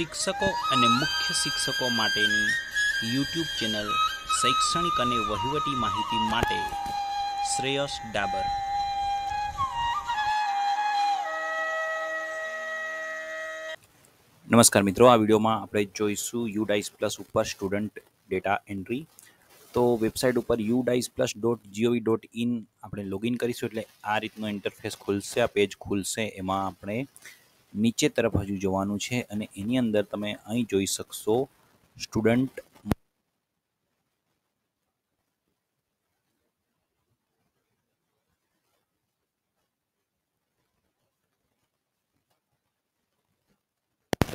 શિક્ષકો અને મુખ્ય શિક્ષકો માટેની યુટ્યુબ ચેનલ શૈક્ષણિક અને વહીવટી માહિતી માટે શ્રેયસ ડાબર નમસ્કાર મિત્રો આ વિડીયોમાં આપણે જોઈશું યુ ડાઇસ પ્લસ ઉપર સ્ટુડન્ટ ડેટા એન્ટ્રી તો વેબસાઇટ ઉપર U DISE plus dot gov dot in આપણે લોગિન કરીશું એટલે આ રીતનો ઇન્ટરફેસ ખુલશે આ પેજ ખુલશે એમાં આપણે નીચે તરફ હજુ જવાનું છે અને એની અંદર તમે અહીં જોઈ શકશો સ્ટુડન્ટ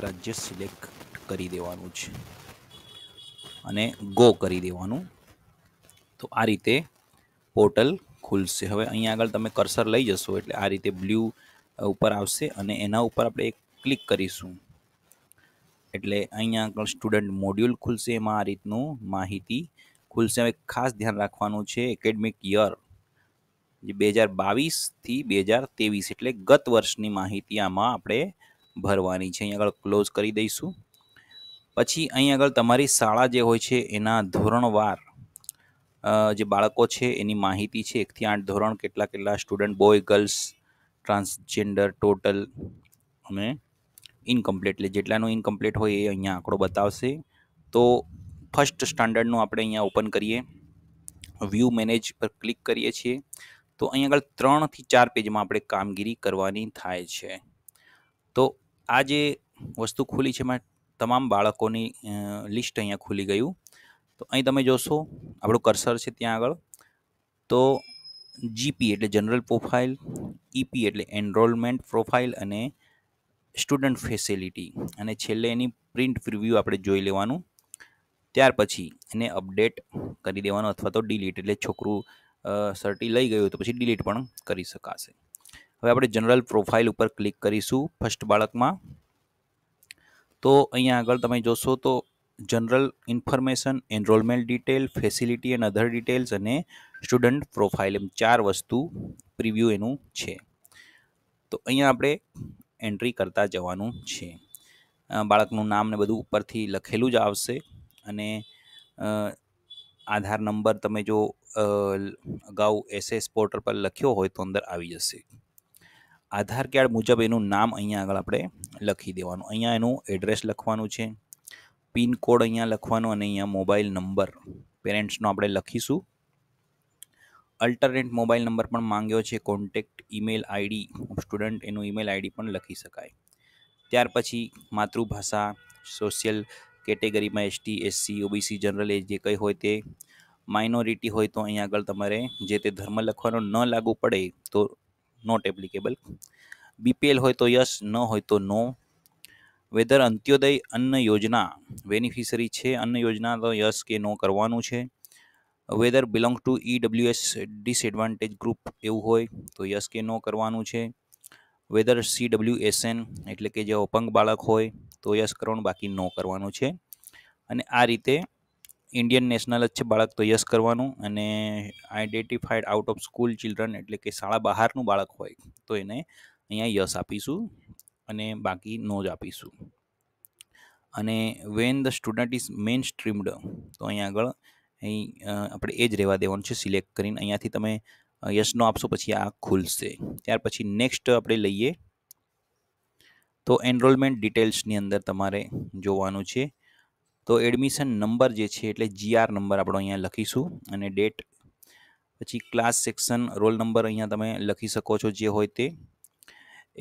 રાજ્ય સિલેક્ટ કરી દેવાનું છે અને ગો કરી દેવાનું તો આ રીતે પોર્ટલ ખુલશે હવે અહીં આગળ તમે કર્સર લઈ જશો એટલે આ રીતે બ્લુ ઉપર આવશે અને એના ઉપર આપણે ક્લિક કરીશું એટલે અહીંયા આગળ સ્ટુડન્ટ મોડ્યુલ ખુલશે એમાં આ રીતનું માહિતી ખુલશે હવે ખાસ ધ્યાન રાખવાનું છે એકેડમિક યર જે બે હજાર બાવીસથી બે હજાર ત્રેવીસ એટલે ગત વર્ષની માહિતી આમાં આપણે ભરવાની છે અહીંયા આગળ ક્લોઝ કરી દઈશું પછી અહીં આગળ તમારી શાળા જે હોય છે એના ધોરણવાર જે બાળકો છે એની માહિતી છે એકથી આઠ ધોરણ કેટલા કેટલા student boy girls transgender total અને ઇનકમ્પ્લીટ એટલે જેટલાનો ઇનકમ્પ્લીટ હોય એ અહીંયા આંકડો બતાવશે તો ફર્સ્ટ સ્ટાન્ડર્ડનું આપણે અહીંયા ઓપન કરીએ વ્યૂ મેનેજ પર ક્લિક કરીએ છીએ તો અહીં આગળ ત્રણથી ચાર પેજમાં આપણે કામગીરી કરવાની થાય છે તો આ જે વસ્તુ ખુલી છે એમાં તમામ બાળકોની લિસ્ટ અહીંયા ખુલી ગયું તો અહીં તમે જોશો આપણું કર્સર છે ત્યાં આગળ તો જીપી એટલે જનરલ પ્રોફાઇલ ઈપી એટલે એનરોલમેન્ટ પ્રોફાઇલ અને સ્ટુડન્ટ ફેસિલિટી અને છેલ્લે એની પ્રિન્ટ પ્રિવ્યૂ આપણે જોઈ લેવાનું ત્યાર પછી એને અપડેટ કરી દેવાનું અથવા તો ડિલીટ એટલે છોકરું સર્ટી લઈ ગયું તો પછી ડિલીટ પણ કરી શકાશે હવે આપણે જનરલ પ્રોફાઇલ ઉપર ક્લિક કરીશું ફર્સ્ટ બાળકમાં તો અહીંયા આગળ તમે જોશો તો general information enrolment detail facility and other details અને સ્ટુડન્ટ પ્રોફાઇલ એમ ચાર વસ્તુ પ્રિવ્યૂ એનું છે તો અહીંયા આપણે એન્ટ્રી કરતા જવાનું છે બાળકનું નામ ને બધું ઉપરથી લખેલું જ આવશે અને આધાર નંબર તમે જો અગાઉ એસએસ પોર્ટલ પર લખ્યો હોય તો અંદર આવી જશે આધાર કાર્ડ મુજબ એનું નામ અહીંયા આગળ આપણે લખી દેવાનું અહીંયા એનું એડ્રેસ લખવાનું છે પિનકોડ અહીંયા લખવાનો અને અહીંયા મોબાઈલ નંબર પેરેન્ટ્સનો આપણે લખીશું અલ્ટરનેટ મોબાઈલ નંબર પણ માંગ્યો છે કોન્ટેક્ટ ઈમેલ આઈડી સ્ટુડન્ટ એનું ઈમેલ આઈડી પણ લખી શકાય ત્યાર પછી માતૃભાષા સોશિયલ કેટેગરીમાં એસટી એસસી ઓબીસી જનરલ એ જે કંઈ હોય તે માઇનોરિટી હોય તો અહીં આગળ તમારે જે તે ધર્મ લખવાનો ન લાગુ પડે તો નોટ એપ્લિકેબલ બીપીએલ હોય તો યસ ન હોય તો નો વેધર અંત્યોદય અન્ન યોજના બેનિફિશરી છે અન્ન યોજના તો યસ કે નો કરવાનું છે whether belong to EWS disadvantage group એવું હોય તો યસ કે નો કરવાનું છે વેધર સી ડબલ્યુ એસએન એટલે કે જે અપંગ બાળક હોય તો યસ કરવાનું બાકી નો કરવાનું છે અને આ રીતે ઇન્ડિયન નેશનલ જ છે બાળક તો યસ કરવાનું અને identified out of school children એટલે કે શાળા બહારનું બાળક હોય તો એને અહીંયા યસ આપીશું અને બાકી નો જ આપીશું અને when the student is mainstreamed તો અહીં આગળ અહીં આપણે એ જ રહેવા દેવાનું છે સિલેક્ટ કરીને અહીંયાથી તમે યસનો આપશો પછી આ ખુલશે ત્યાર પછી નેક્સ્ટ આપણે લઈએ તો એનરોલમેન્ટ ડિટેલ્સની અંદર તમારે જોવાનું છે તો એડમિશન નંબર જે છે એટલે જીઆર નંબર આપણો અહીંયા લખીશું અને ડેટ પછી ક્લાસ સેક્શન રોલ નંબર અહીંયા તમે લખી શકો છો જે હોય તે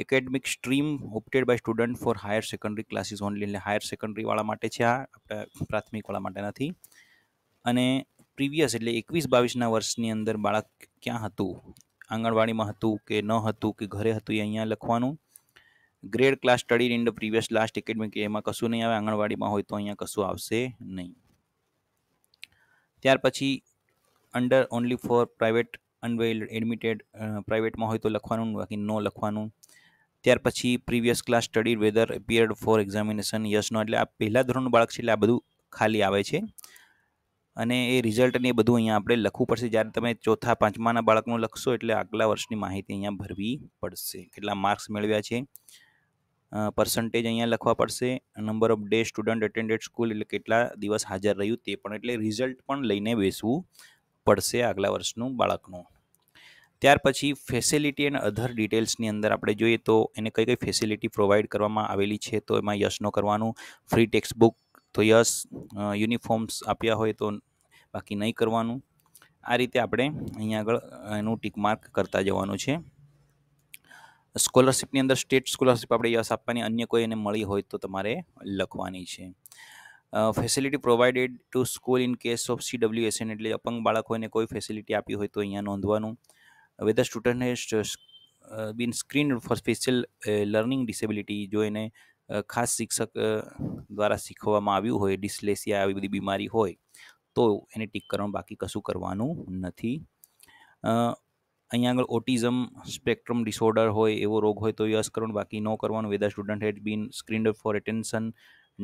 academic stream opted by student for higher secondary classes only એટલે હાયર સેકન્ડરીવાળા માટે છે આ આપણે પ્રાથમિકવાળા માટે નથી અને પ્રીવિયસ એટલે એકવીસ બાવીસના વર્ષની અંદર બાળક ક્યાં હતું આંગણવાડીમાં હતું કે ન હતું કે ઘરે હતું એ અહીંયા લખવાનું grade class study in the previous last academic એમાં કશું નહીં આવે આંગણવાડીમાં હોય તો અહીંયા કશું આવશે નહીં ત્યાર પછી under only for private unaided admitted પ્રાઇવેટમાં હોય તો લખવાનું બાકી ન લખવાનું ત્યાર પછી previous class study whether period for examination યસનો એટલે આ પહેલાં ધોરણનું બાળક છે એટલે આ બધું ખાલી આવે છે અને એ રિઝલ્ટને એ બધું અહીંયા આપણે લખવું પડશે જ્યારે તમે ચોથા પાંચમાના બાળકનું લખશો એટલે આગલા વર્ષની માહિતી અહીંયા ભરવી પડશે કેટલા માર્ક્સ મેળવ્યા છે પર્સન્ટેજ અહીંયા લખવા પડશે number of day student attended school એટલે કેટલા દિવસ હાજર રહ્યું તે પણ એટલે રિઝલ્ટ પણ લઈને બેસવું પડશે આગલા વર્ષનું બાળકનું ત્યાર પછી ફેસિલિટી એન્ડ અધર ડિટેલ્સની અંદર આપણે જોઈએ તો એને કઈ કઈ ફેસિલિટી પ્રોવાઈડ કરવામાં આવેલી છે તો એમાં યશનો કરવાનું ફ્રી ટેક્સ્ટ બુક તો યશ યુનિફોર્મ્સ આપ્યા હોય તો બાકી નહીં કરવાનું આ રીતે આપણે અહીંયા આગળ એનું ટીક માર્ક કરતા જવાનું છે સ્કોલરશિપની અંદર સ્ટેટ સ્કોલરશીપ આપણે યશ આપવાની અન્ય કોઈ એને મળી હોય તો તમારે લખવાની છે facility provided to school in case of CWSN એટલે અપંગ બાળકોને કોઈ ફેસિલિટી આપી હોય તો અહીંયા નોંધવાનું whether student has uh, been screened for special uh, learning disability જો એને uh, ખાસ શિક્ષક uh, દ્વારા શીખવવામાં આવ્યું હોય ડિસ્લેસિયા આવી બધી બીમારી હોય તો એને ટીક કરવાનું બાકી કશું કરવાનું નથી અહીંયા આગળ ઓટિઝમ સ્પેક્ટ્રમ ડિસઓર્ડર હોય એવો રોગ હોય તો યસ કરવાનું બાકી ન કરવાનું whether student had been screened for attention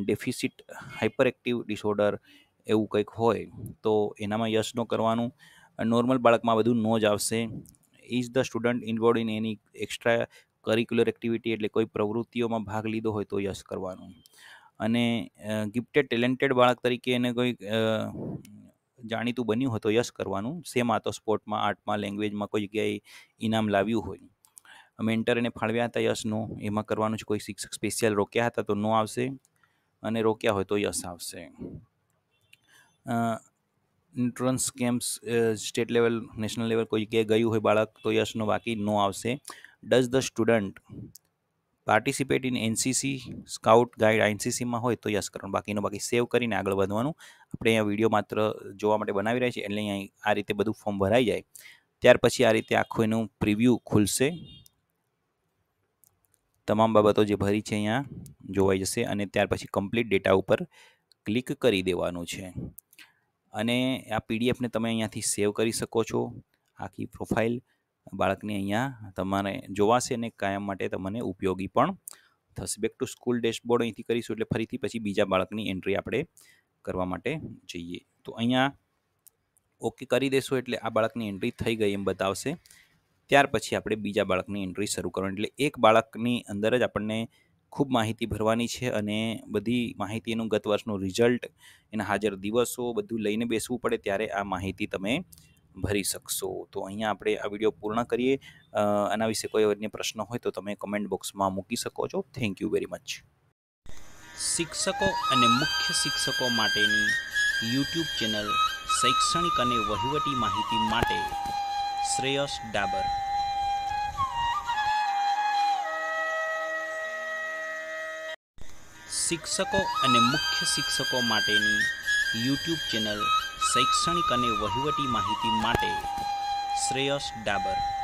deficit hyperactive disorder એવું કંઈક હોય તો એનામાં યસ ન કરવાનું નોર્મલ બાળકમાં બધું નો જ આવશે is the student involve in any extracurricular activity એટલે કોઈ પ્રવૃત્તિઓમાં ભાગ લીધો હોય તો યસ કરવાનું અને ગિફ્ટેડ ટેલેન્ટેડ બાળક તરીકે એને કોઈ જાણીતું બન્યું હોય તો યસ કરવાનું સેમ આ તો સ્પોર્ટમાં આર્ટમાં લેંગ્વેજમાં કોઈ જગ્યાએ ઇનામ લાવ્યું હોય મેન્ટર એને ફાળવ્યા હતા યસ નો એમાં કરવાનું છે કોઈ શિક્ષક સ્પેશિયલ રોક્યા હતા તો નો આવશે અને રોક્યા હોય તો યસ આવશે entrance games state level national level કોઈ કે ગયું હોય બાળક તો યશનો બાકી નો આવશે does the student participate in NCC scout guide એનસીસીમાં હોય તો યસ કરવાનું બાકીનો બાકી સેવ કરીને આગળ વધવાનું આપણે અહીંયા વિડીયો માત્ર જોવા માટે બનાવી રહ્યા છીએ એટલે અહીં આ રીતે બધું ફોર્મ ભરાઈ જાય ત્યાર પછી આ રીતે આખું એનું પ્રિવ્યૂ ખુલશે તમામ બાબતો જે ભરી છે અહીંયા જોવાઈ જશે અને ત્યાર પછી કમ્પ્લીટ ડેટા ઉપર ક્લિક કરી દેવાનું છે અને આ પીડીએફને તમે અહીંયાથી સેવ કરી શકો છો આખી પ્રોફાઇલ બાળકને અહીંયા તમારે જોવાશે અને કાયમ માટે તમને ઉપયોગી પણ થશે બેક ટુ સ્કૂલ ડેશબોર્ડ અહીંથી કરીશું એટલે ફરીથી પછી બીજા બાળકની એન્ટ્રી આપણે કરવા માટે જઈએ તો અહીંયા ઓકે કરી દેશો એટલે આ બાળકની એન્ટ્રી થઈ ગઈ એમ બતાવશે ત્યાર પછી આપણે બીજા બાળકની એન્ટ્રી શરૂ કરવાની એટલે એક બાળકની અંદર જ આપણને ખૂબ માહિતી ભરવાની છે અને બધી માહિતી એનું ગત વર્ષનું રિઝલ્ટ એના હાજર દિવસો બધું લઈને બેસવું પડે ત્યારે આ માહિતી તમે ભરી શકશો તો અહીંયા આપણે આ વિડીયો પૂર્ણ કરીએ આના વિશે કોઈ અન્ય પ્રશ્ન હોય તો તમે કમેન્ટ બોક્સમાં મૂકી શકો છો થેન્ક યુ વેરી મચ શિક્ષકો અને મુખ્ય શિક્ષકો માટેની યુટ્યુબ ચેનલ શૈક્ષણિક અને વહીવટી માહિતી માટે શ્રેયસ ડાબર શિક્ષકો અને મુખ્ય શિક્ષકો માટેની યુટ્યુબ ચેનલ શૈક્ષણિક અને વહીવટી માહિતી માટે શ્રેયસ ડાબર